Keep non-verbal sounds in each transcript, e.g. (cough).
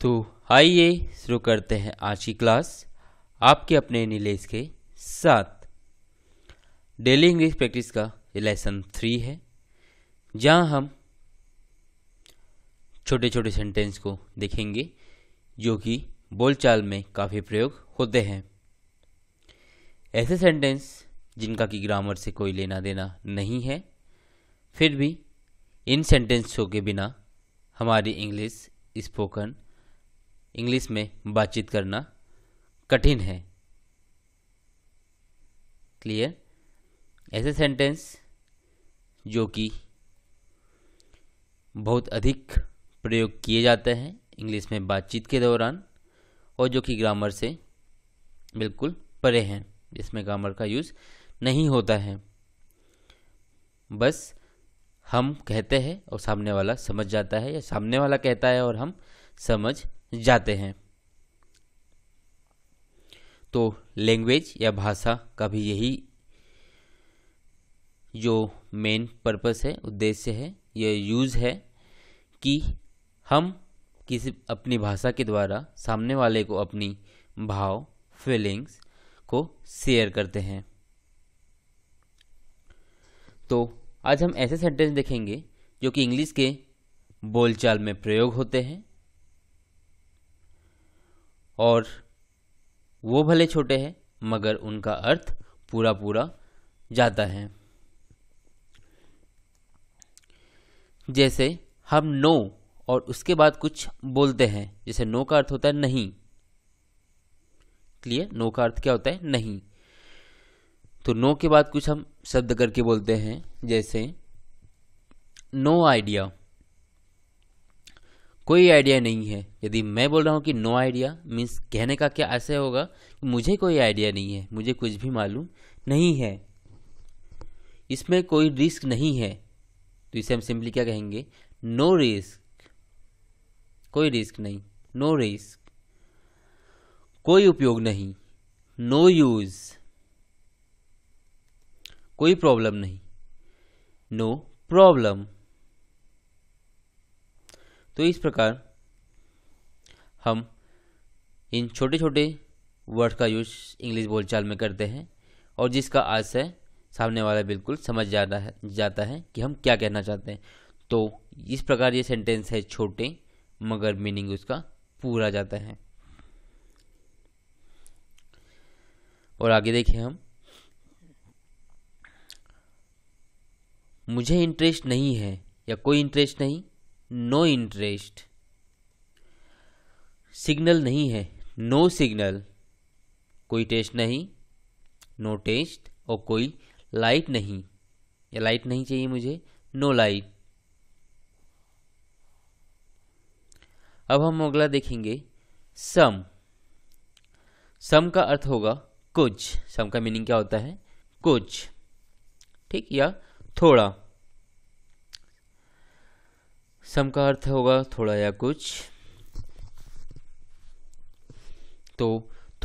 तो आइए शुरू करते हैं आज की क्लास आपके अपने नीलेश के साथ डेली इंग्लिश प्रैक्टिस का लेसन थ्री है जहां हम छोटे छोटे सेंटेंस को देखेंगे जो कि बोलचाल में काफ़ी प्रयोग होते हैं ऐसे सेंटेंस जिनका कि ग्रामर से कोई लेना देना नहीं है फिर भी इन सेंटेंसों के बिना हमारी इंग्लिश स्पोकन इंग्लिश में बातचीत करना कठिन है क्लियर ऐसे सेंटेंस जो कि बहुत अधिक प्रयोग किए जाते हैं इंग्लिश में बातचीत के दौरान और जो कि ग्रामर से बिल्कुल परे हैं जिसमें ग्रामर का यूज़ नहीं होता है बस हम कहते हैं और सामने वाला समझ जाता है या सामने वाला कहता है और हम समझ जाते हैं तो लैंग्वेज या भाषा का भी यही जो मेन पर्पस है उद्देश्य है यह यूज़ है कि हम किसी अपनी भाषा के द्वारा सामने वाले को अपनी भाव फीलिंग्स को शेयर करते हैं तो आज हम ऐसे सेंटेंस देखेंगे जो कि इंग्लिश के बोलचाल में प्रयोग होते हैं और वो भले छोटे हैं मगर उनका अर्थ पूरा पूरा जाता है जैसे हम नो और उसके बाद कुछ बोलते हैं जैसे नो का अर्थ होता है नहीं क्लियर नो का अर्थ क्या होता है नहीं तो नो के बाद कुछ हम शब्द करके बोलते हैं जैसे नो आइडिया कोई आइडिया नहीं है यदि मैं बोल रहा हूँ कि नो आइडिया मीन्स कहने का क्या ऐसे होगा कि मुझे कोई आइडिया नहीं है मुझे कुछ भी मालूम नहीं है इसमें कोई रिस्क नहीं है तो इसे हम सिंपली क्या कहेंगे नो रिस्क कोई रिस्क नहीं नो रिस्क कोई उपयोग नहीं नो यूज कोई प्रॉब्लम नहीं नो प्रॉब्लम तो इस प्रकार हम इन छोटे छोटे वर्ड का यूज इंग्लिश बोलचाल में करते हैं और जिसका आशय सामने वाला बिल्कुल समझ जाता है जाता है कि हम क्या कहना चाहते हैं तो इस प्रकार ये सेंटेंस है छोटे मगर मीनिंग उसका पूरा जाता है और आगे देखें हम मुझे इंटरेस्ट नहीं है या कोई इंटरेस्ट नहीं नो इंटरेस्ट सिग्नल नहीं है नो सिग्नल कोई टेस्ट नहीं नो टेस्ट और कोई लाइट नहीं या लाइट नहीं चाहिए मुझे नो लाइट अब हम अगला देखेंगे सम सम का अर्थ होगा कुछ सम का मीनिंग क्या होता है कुछ ठीक या थोड़ा सम का अर्थ होगा थोड़ा या कुछ तो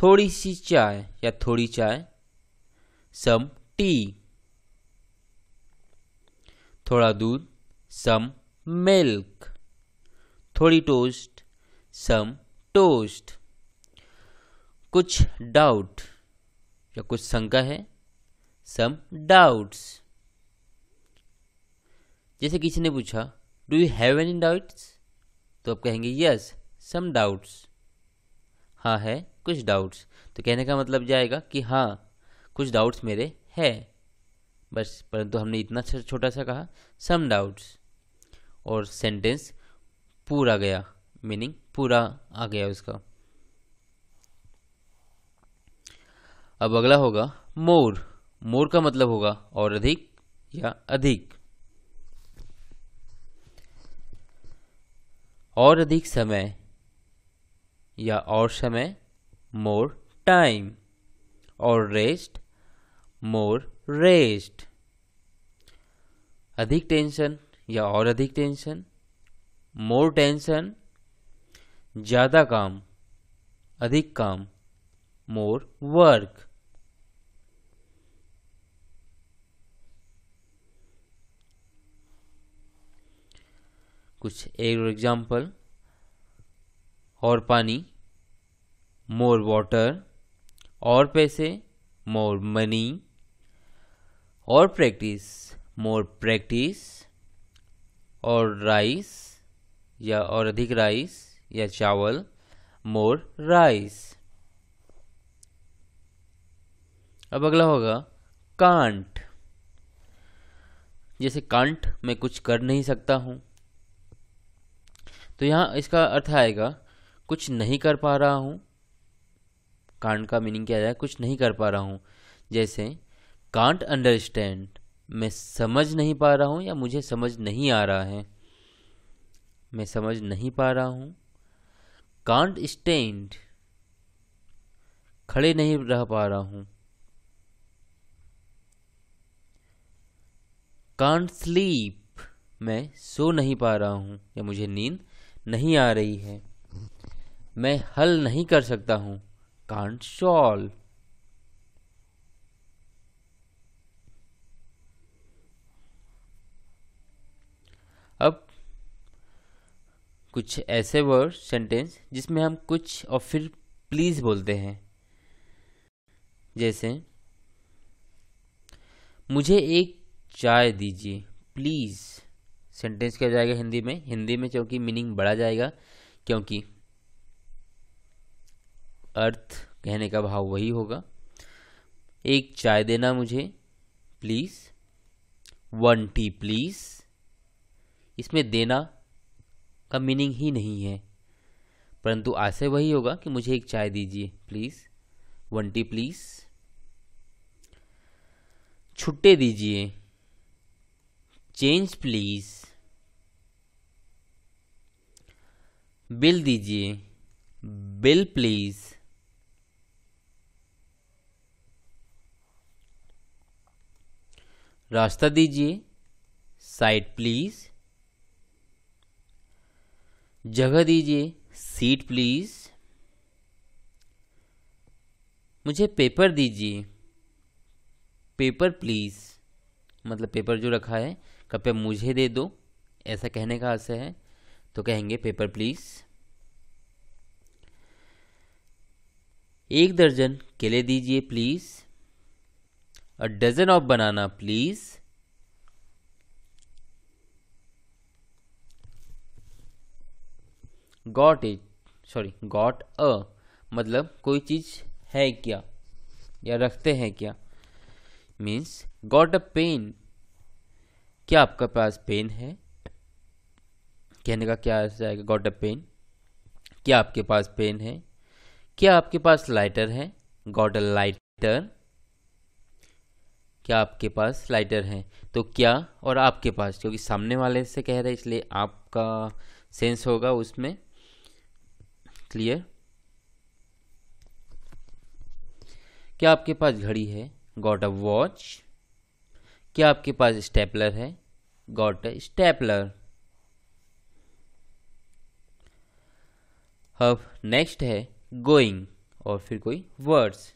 थोड़ी सी चाय या थोड़ी चाय सम टी थोड़ा दूध सम मिल्क थोड़ी टोस्ट सम टोस्ट कुछ डाउट या कुछ शंका है सम डाउट्स जैसे किसी ने पूछा do you have any doubts तो आप कहेंगे यस सम डाउट्स हाँ है कुछ डाउट्स तो कहने का मतलब जाएगा कि हाँ कुछ डाउट्स मेरे है बस परंतु हमने इतना अच्छा छोटा सा कहा सम डाउट्स और सेंटेंस पूरा गया मीनिंग पूरा आ गया उसका अब अगला होगा मोर मोर का मतलब होगा और अधिक या अधिक और अधिक समय या और समय मोर टाइम और रेस्ट मोर रेस्ट अधिक टेंशन या और अधिक टेंशन मोर टेंशन ज़्यादा काम अधिक काम मोर वर्क कुछ एग्जाम्पल और पानी मोर वाटर और पैसे मोर मनी और प्रैक्टिस मोर प्रैक्टिस और राइस या और अधिक राइस या चावल मोर राइस अब अगला होगा कांट जैसे कांट मैं कुछ कर नहीं सकता हूँ तो यहाँ इसका अर्थ आएगा कुछ नहीं कर पा रहा हूँ कांट का मीनिंग क्या है कुछ नहीं कर पा रहा हूँ जैसे कांट अंडरस्टैंड मैं समझ नहीं पा रहा हूँ या मुझे समझ नहीं आ रहा है मैं समझ नहीं पा रहा हूँ कांट स्टैंड खड़े नहीं रह पा रहा हूँ कांट स्लीप मैं सो नहीं पा रहा हूँ या मुझे नींद नहीं आ रही है मैं हल नहीं कर सकता हूं कांट सॉल्व अब कुछ ऐसे वर्ड सेंटेंस जिसमें हम कुछ और फिर प्लीज बोलते हैं जैसे मुझे एक चाय दीजिए प्लीज़ सेंटेंस क्या हो जाएगा हिंदी में हिंदी में क्योंकि मीनिंग बढ़ा जाएगा क्योंकि अर्थ कहने का भाव वही होगा एक चाय देना मुझे प्लीज़ वन टी प्लीज़ इसमें देना का मीनिंग ही नहीं है परंतु आशय वही होगा कि मुझे एक चाय दीजिए प्लीज़ वन टी प्लीज़ छुट्टे दीजिए चेंज प्लीज बिल दीजिए बिल प्लीज रास्ता दीजिए साइड प्लीज जगह दीजिए सीट प्लीज मुझे पेपर दीजिए पेपर प्लीज मतलब पेपर जो रखा है कृपया मुझे दे दो ऐसा कहने का आशय है तो कहेंगे पेपर प्लीज़ एक दर्जन केले दीजिए please a dozen of banana please got it sorry got a मतलब कोई चीज़ है क्या या रखते हैं क्या मीन्स गॉट अ पेन क्या आपके पास पेन है कहने का क्या जाएगा गॉट अ पेन क्या आपके पास पेन है क्या आपके पास लाइटर है गॉट अ लाइटर क्या आपके पास लाइटर है तो क्या और आपके पास क्योंकि सामने वाले से कह रहे इसलिए आपका सेंस होगा उसमें क्लियर क्या आपके पास घड़ी है गॉट अ वॉच क्या आपके पास स्टेपलर है got a stapler. अब नेक्स्ट है गोइंग और फिर कोई वर्ड्स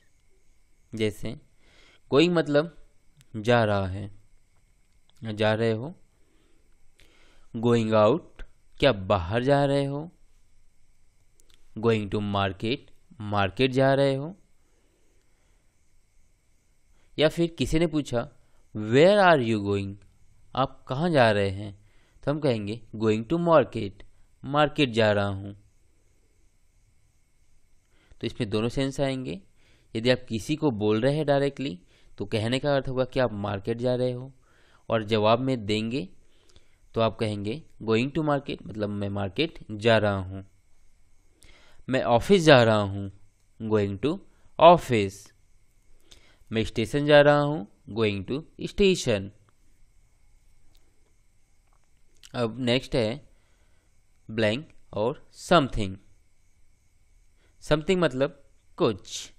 जैसे गोइंग मतलब जा रहा है जा रहे हो गोइंग आउट क्या बाहर जा रहे हो गोइंग टू मार्केट मार्केट जा रहे हो या फिर किसी ने पूछा वेयर आर यू गोइंग आप कहाँ जा रहे हैं तो हम कहेंगे गोइंग टू मार्केट मार्केट जा रहा हूँ तो इसमें दोनों सेंस आएंगे यदि आप किसी को बोल रहे हैं डायरेक्टली तो कहने का अर्थ होगा कि आप मार्केट जा रहे हो और जवाब में देंगे तो आप कहेंगे गोइंग टू मार्केट मतलब मैं मार्केट जा रहा हूँ मैं ऑफिस जा रहा हूँ गोइंग टू ऑफिस मैं स्टेशन जा रहा हूँ गोइंग टू स्टेशन अब नेक्स्ट है ब्लैंक और समथिंग समथिंग मतलब कुछ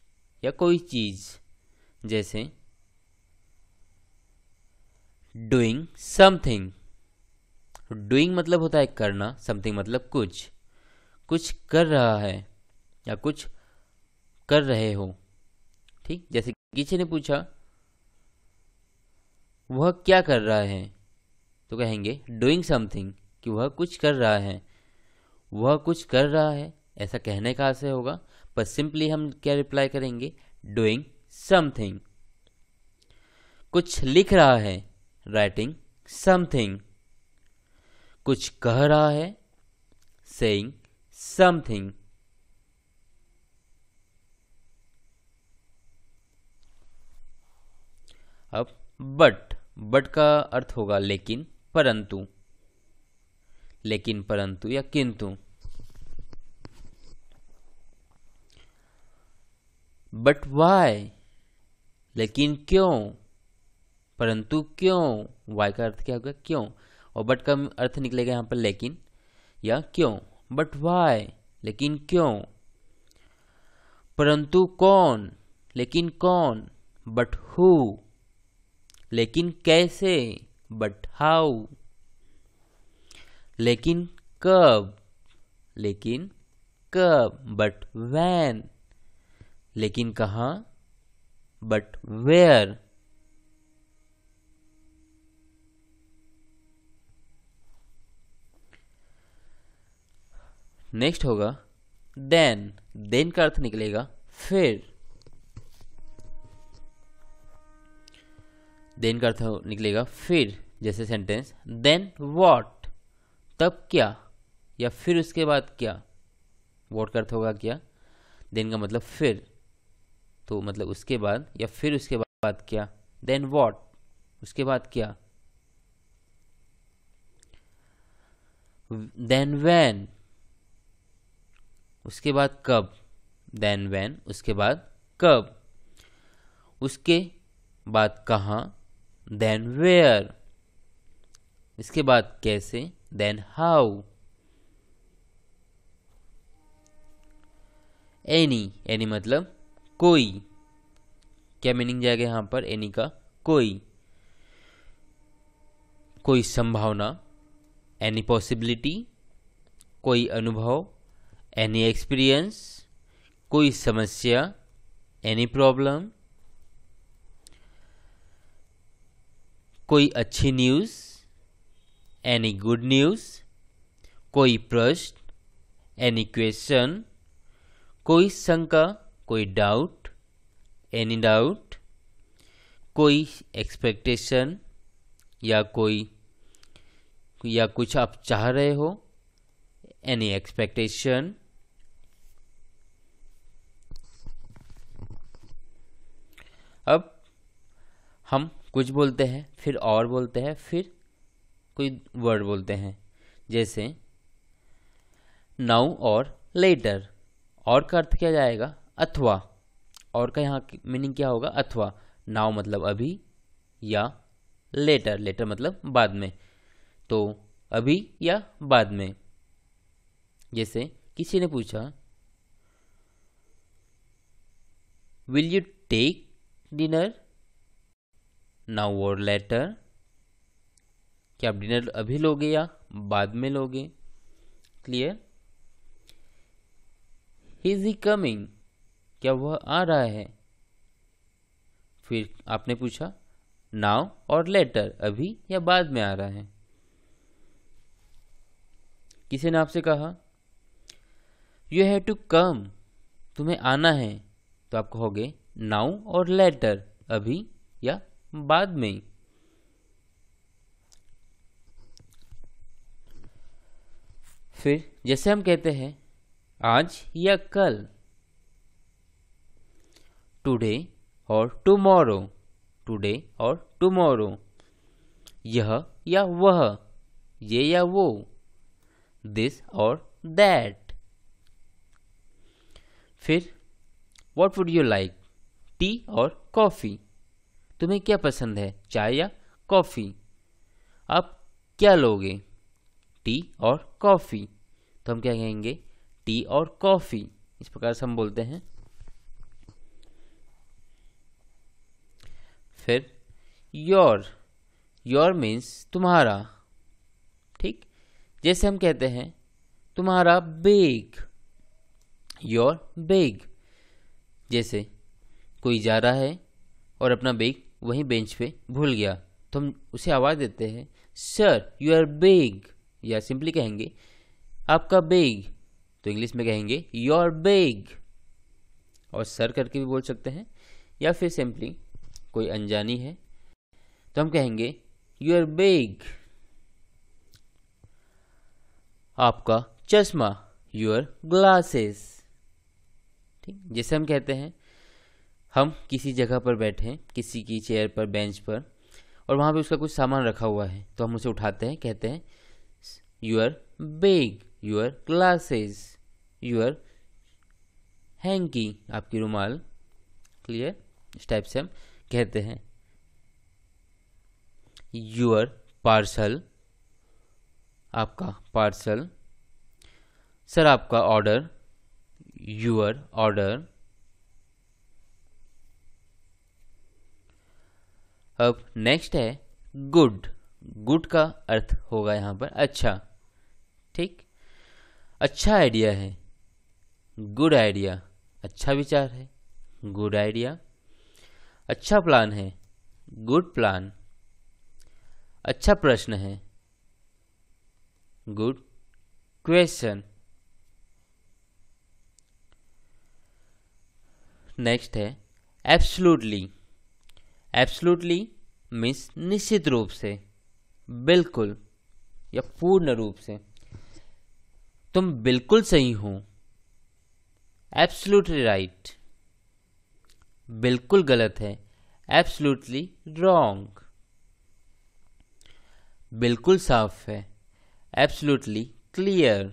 या कोई चीज़ जैसे डूइंग समथिंग डूइंग मतलब होता है करना समथिंग मतलब कुछ कुछ कर रहा है या कुछ कर रहे हो ठीक जैसे किसी ने पूछा वह क्या कर रहा है तो कहेंगे डूइंग समथिंग कि वह कुछ कर रहा है वह कुछ कर रहा है ऐसा कहने का आशय होगा पर सिंपली हम क्या रिप्लाई करेंगे डूइंग समथिंग कुछ लिख रहा है राइटिंग समथिंग कुछ कह रहा है सेइंग समथिंग अब बट बट का अर्थ होगा लेकिन परंतु लेकिन परंतु या किंतु बट वाई लेकिन क्यों परंतु क्यों वाई का अर्थ क्या होगा क्यों और बट का अर्थ निकलेगा यहां पर लेकिन या क्यों बट वाई लेकिन क्यों परंतु कौन लेकिन कौन बट हु लेकिन कैसे बट हाउ लेकिन कब लेकिन कब बट वैन लेकिन कहा बट वेयर नेक्स्ट होगा देन देन का अर्थ निकलेगा फिर देन का अर्थ निकलेगा फिर जैसे सेंटेंस देन वॉट तब क्या या फिर उसके बाद क्या वॉट का अर्थ होगा क्या देन का मतलब फिर तो मतलब उसके बाद या फिर उसके बाद क्या देन वॉट उसके बाद क्या देन वैन उसके बाद कब देन वैन उसके बाद कब उसके बाद कहाँ देन वेयर इसके बाद कैसे देन हाउ एनी एनी मतलब कोई क्या मीनिंग जाएगा यहां पर एनी का कोई कोई संभावना एनी पॉसिबिलिटी कोई अनुभव एनी एक्सपीरियंस कोई समस्या एनी प्रॉब्लम कोई अच्छी न्यूज़ एनी गुड न्यूज़ कोई प्रश्न एनी क्वेश्चन कोई शंका कोई डाउट एनी डाउट कोई एक्सपेक्टेशन या कोई या कुछ आप चाह रहे हो एनी एक्सपेक्टेशन अब हम कुछ बोलते हैं फिर और बोलते हैं फिर कोई वर्ड बोलते हैं जैसे नाउ और लेटर और का अर्थ क्या जाएगा अथवा और का यहाँ मीनिंग क्या होगा अथवा नाउ मतलब अभी या लेटर लेटर मतलब बाद में तो अभी या बाद में जैसे किसी ने पूछा will you take dinner now or later क्या आप डिनर अभी लोगे या बाद में लोगे क्लियर इज ही कमिंग क्या वह आ रहा है फिर आपने पूछा नाव और लेटर अभी या बाद में आ रहा है किसी ने आपसे कहा यू हैव टू कम तुम्हें आना है तो आप कहोगे नाउ और लेटर अभी या बाद में फिर जैसे हम कहते हैं आज या कल टुडे और टुमारो टुडे और टुमारो यह या वह ये या वो दिस और दैट फिर what would you like tea or coffee तुम्हें क्या पसंद है चाय या कॉफ़ी आप क्या लोगे टी और कॉफ़ी तो हम क्या कहेंगे टी और कॉफ़ी इस प्रकार से हम बोलते हैं फिर योर योर मीन्स तुम्हारा ठीक जैसे हम कहते हैं तुम्हारा बेग योर बेग जैसे कोई जा रहा है और अपना बेग वहीं बेंच पे भूल गया तो हम उसे आवाज़ देते हैं सर यू आर बेग या सिंपली कहेंगे आपका बेग तो इंग्लिश में कहेंगे योर बेग और सर करके भी बोल सकते हैं या फिर सिंपली कोई अनजानी है तो हम कहेंगे यू आर बेग आपका चश्मा योर ग्लासेस ठीक जैसे हम कहते हैं हम किसी जगह पर बैठे किसी की चेयर पर बेंच पर और वहाँ पे उसका कुछ सामान रखा हुआ है तो हम उसे उठाते हैं कहते हैं your bag your glasses your hanky आपकी रुमाल क्लियर इस टाइप से हम कहते हैं योर पार्सल आपका पार्सल सर आपका ऑर्डर योर ऑर्डर अब नेक्स्ट है गुड गुड का अर्थ होगा यहाँ पर अच्छा ठीक अच्छा आइडिया है गुड आइडिया अच्छा विचार है गुड आइडिया अच्छा प्लान है गुड प्लान अच्छा प्रश्न है गुड क्वेश्चन नेक्स्ट है एब्सलूटली एब्सोल्युटली मीन्स निश्चित रूप से बिल्कुल या पूर्ण रूप से तुम बिल्कुल सही हो एब्सोल्युटली राइट बिल्कुल गलत है एब्सोल्युटली रॉन्ग बिल्कुल साफ है एब्सोल्युटली क्लियर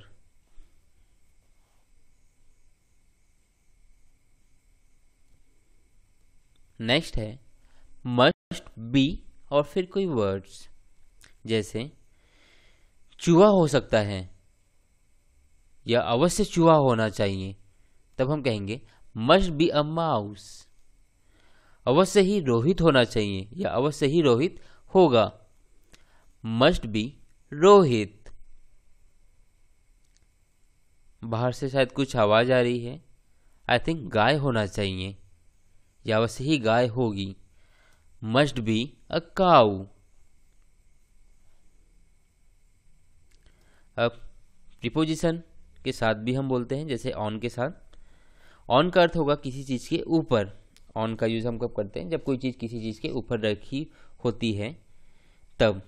नेक्स्ट है मस्ट बी और फिर कोई वर्ड्स जैसे चूहा हो सकता है या अवश्य चूहा होना चाहिए तब हम कहेंगे मस्ट बी अ माउस अवश्य ही रोहित होना चाहिए या अवश्य ही रोहित होगा मस्ट बी रोहित बाहर से शायद कुछ आवाज़ आ रही है आई थिंक गाय होना चाहिए या अवश्य ही गाय होगी must be a cow. अब प्रिपोजिशन के साथ भी हम बोलते हैं जैसे ऑन के साथ ऑन का अर्थ होगा किसी चीज़ के ऊपर ऑन का यूज़ हम कब करते हैं जब कोई चीज़ किसी चीज़ के ऊपर रखी होती है तब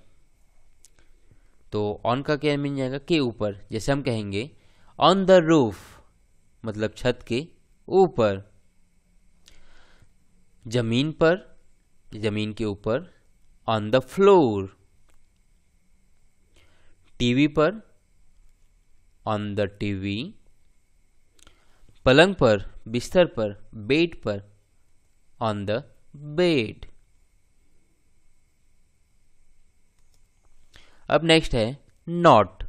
तो ऑन का क्या मिल जाएगा के ऊपर जैसे हम कहेंगे ऑन द रूफ मतलब छत के ऊपर जमीन पर ज़मीन के ऊपर ऑन द फ्लोर टीवी पर ऑन द टीवी पलंग पर बिस्तर पर बेड पर ऑन द बेड अब नेक्स्ट है नॉट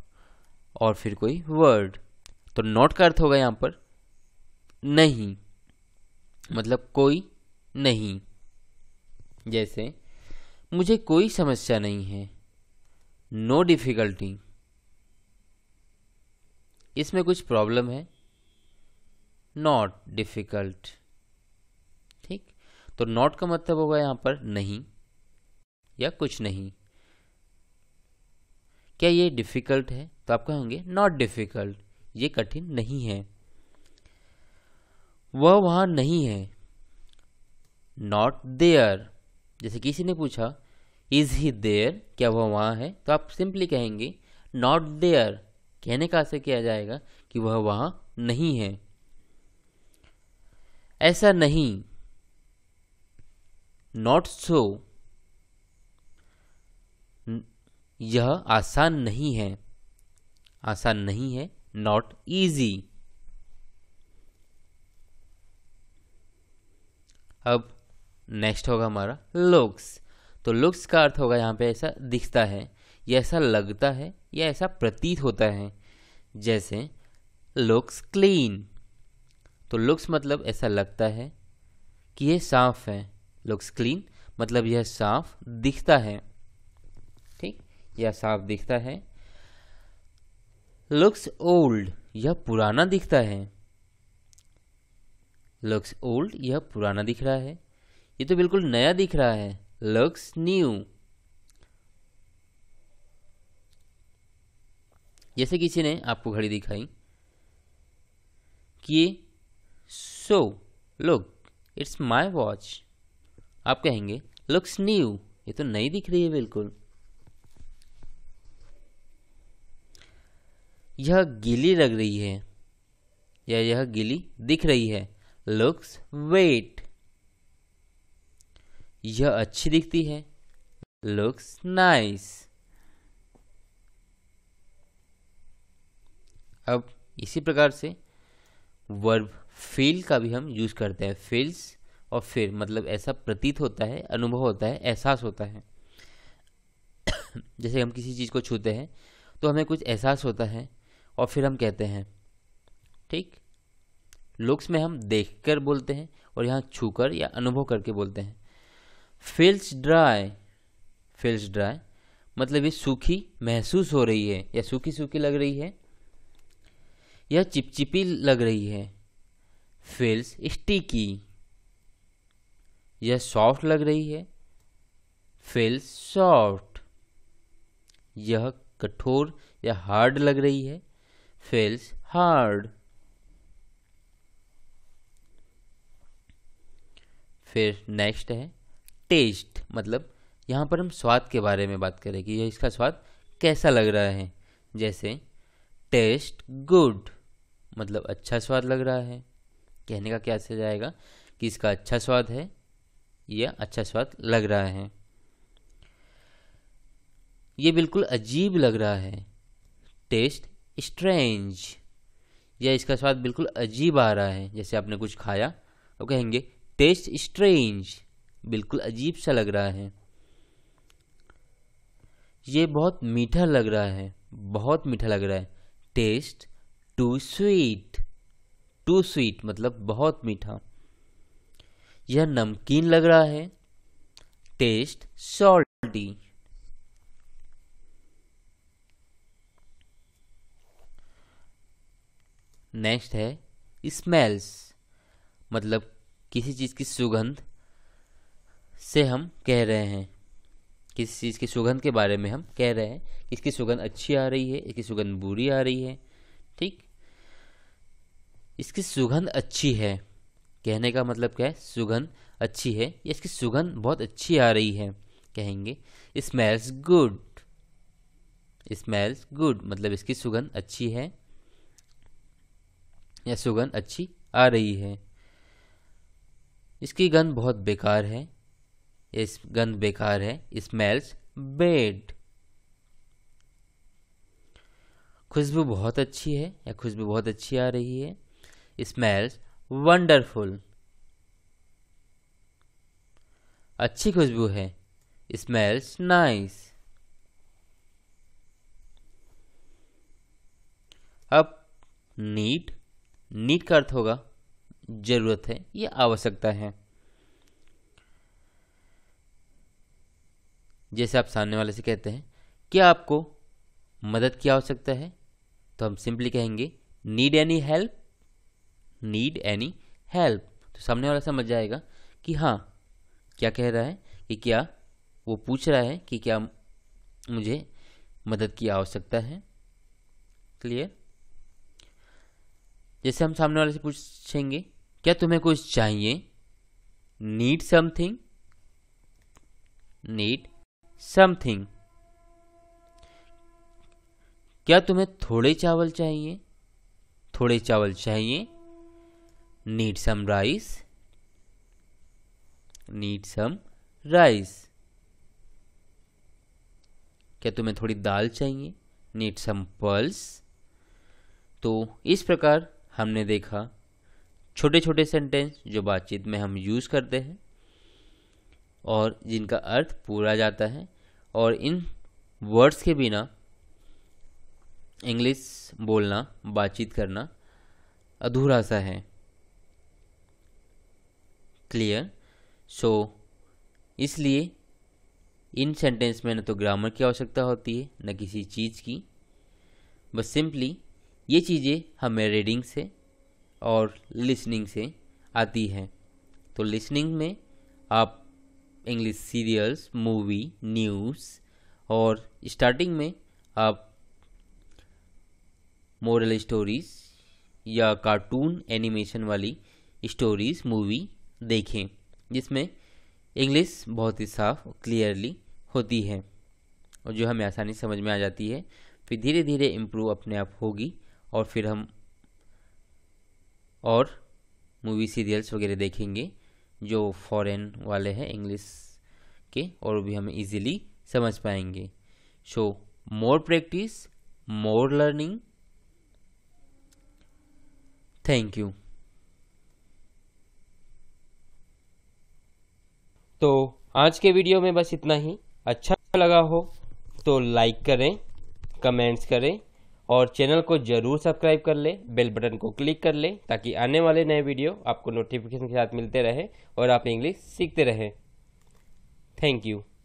और फिर कोई वर्ड तो नॉट का अर्थ होगा यहां पर नहीं मतलब कोई नहीं जैसे मुझे कोई समस्या नहीं है नो डिफ़िकल्टी इसमें कुछ प्रॉब्लम है नॉट डिफ़िकल्ट ठीक तो नॉट का मतलब होगा यहां पर नहीं या कुछ नहीं क्या ये डिफ़िकल्ट है तो आप कहेंगे नॉट डिफ़िकल्ट ये कठिन नहीं है वह वहां नहीं है नॉट देयर जैसे किसी ने पूछा इज ही देयर क्या वह वहाँ है तो आप सिंपली कहेंगे नॉट देयर कहने का से किया जाएगा कि वह वहाँ नहीं है ऐसा नहीं नॉट सो यह आसान नहीं है आसान नहीं है नॉट ईजी अब नेक्स्ट होगा हमारा लुक्स तो लुक्स का अर्थ होगा यहाँ पे ऐसा दिखता है या ऐसा लगता है या ऐसा प्रतीत होता है जैसे लुक्स क्लीन तो लुक्स मतलब ऐसा लगता है कि यह साफ है लुक्स क्लीन मतलब यह साफ दिखता है ठीक यह साफ दिखता है लुक्स ओल्ड यह पुराना दिखता है लुक्स ओल्ड यह पुराना दिख रहा है ये तो बिल्कुल नया दिख रहा है लुक्स न्यू जैसे किसी ने आपको घड़ी दिखाई कि so look it's my watch आप कहेंगे लुक्स न्यू ये तो नई दिख रही है बिल्कुल यह गीली लग रही है या यह गीली दिख रही है लुक्स वेट यह अच्छी दिखती है लुक्स नाइस अब इसी प्रकार से वर्ब फील का भी हम यूज करते हैं फील्स और फिर मतलब ऐसा प्रतीत होता है अनुभव होता है एहसास होता है (coughs) जैसे हम किसी चीज़ को छूते हैं तो हमें कुछ एहसास होता है और फिर हम कहते हैं ठीक लुक्स में हम देखकर बोलते हैं और यहाँ छूकर या अनुभव करके बोलते हैं फील्स ड्राई फील्स ड्राई मतलब ये सूखी महसूस हो रही है या सूखी सूखी लग रही है यह चिपचिपी लग रही है फील्स स्टिकी यह सॉफ्ट लग रही है फील्स सॉफ्ट यह कठोर या हार्ड लग रही है फील्स हार्ड फिर नेक्स्ट है टेस्ट मतलब यहाँ पर हम स्वाद के बारे में बात करें कि यह इसका स्वाद कैसा लग रहा है जैसे टेस्ट गुड मतलब अच्छा स्वाद लग रहा है कहने का क्या जाएगा कि इसका अच्छा स्वाद है या अच्छा स्वाद लग रहा है ये बिल्कुल अजीब लग रहा है टेस्ट स्ट्रेंज या इसका स्वाद बिल्कुल अजीब आ रहा है जैसे आपने कुछ खाया तो कहेंगे टेस्ट स्ट्रेंज बिल्कुल अजीब सा लग रहा है ये बहुत मीठा लग रहा है बहुत मीठा लग रहा है taste too sweet too sweet मतलब बहुत मीठा यह नमकीन लग रहा है टेस्ट सॉल्टी नेक्स्ट है स्मेल्स मतलब किसी चीज़ की सुगंध से हम कह रहे हैं किस चीज़ की सुगंध के बारे में हम कह रहे हैं कि इसकी सुगंध अच्छी आ रही है इसकी सुगंध बुरी आ रही है ठीक इसकी सुगंध अच्छी है कहने का मतलब क्या है सुगंध अच्छी है या इसकी सुगंध बहुत अच्छी आ रही है कहेंगे स्मेल्स गुड स्मेल्स गुड मतलब इसकी सुगंध अच्छी है या सुगंध अच्छी आ रही है इसकी गंध बहुत बेकार है इस गंध बेकार है स्मेल्स बेड खुशबू बहुत अच्छी है या खुशबू बहुत अच्छी आ रही है स्मेल्स वंडरफुल अच्छी खुशबू है स्मेल्स नाइस अब नीट नीट का अर्थ होगा जरूरत है या आवश्यकता है जैसे आप सामने वाले से कहते हैं क्या आपको मदद की आवश्यकता है तो हम सिंपली कहेंगे need any help need any help तो सामने वाला समझ जाएगा कि हाँ क्या कह रहा है कि क्या वो पूछ रहा है कि क्या मुझे मदद की आवश्यकता है क्लियर जैसे हम सामने वाले से पूछेंगे क्या तुम्हें कुछ चाहिए नीड समथिंग नीड समथिंग क्या तुम्हें थोड़े चावल चाहिए थोड़े चावल चाहिए need some rice need some rice क्या तुम्हें थोड़ी दाल चाहिए नीड सम पल्स तो इस प्रकार हमने देखा छोटे छोटे सेंटेंस जो बातचीत में हम यूज़ करते हैं और जिनका अर्थ पूरा जाता है और इन वर्ड्स के बिना इंग्लिश बोलना बातचीत करना अधूरा सा है क्लियर सो इसलिए इन सेंटेंस में न तो ग्रामर की आवश्यकता होती है न किसी चीज़ की बस सिंपली ये चीज़ें हमें रीडिंग से और लिसनिंग से आती हैं तो लिसनिंग में आप इंग्लिश सीरियल्स मूवी न्यूज़ और स्टार्टिंग में आप मोरल स्टोरीज़ या कार्टून एनिमेशन वाली स्टोरीज़ मूवी देखें जिसमें इंग्लिश बहुत ही साफ क्लियरली होती है और जो हमें आसानी समझ में आ जाती है फिर धीरे धीरे इम्प्रूव अपने आप होगी और फिर हम और मूवी सीरियल्स वगैरह देखेंगे जो फॉरेन वाले हैं इंग्लिश के और भी हम इजीली समझ पाएंगे so more practice more learning thank you तो आज के वीडियो में बस इतना ही अच्छा लगा हो तो लाइक करें कमेंट्स करें और चैनल को जरूर सब्सक्राइब कर ले बेल बटन को क्लिक कर ले ताकि आने वाले नए वीडियो आपको नोटिफिकेशन के साथ मिलते रहे और आप इंग्लिश सीखते रहें थैंक यू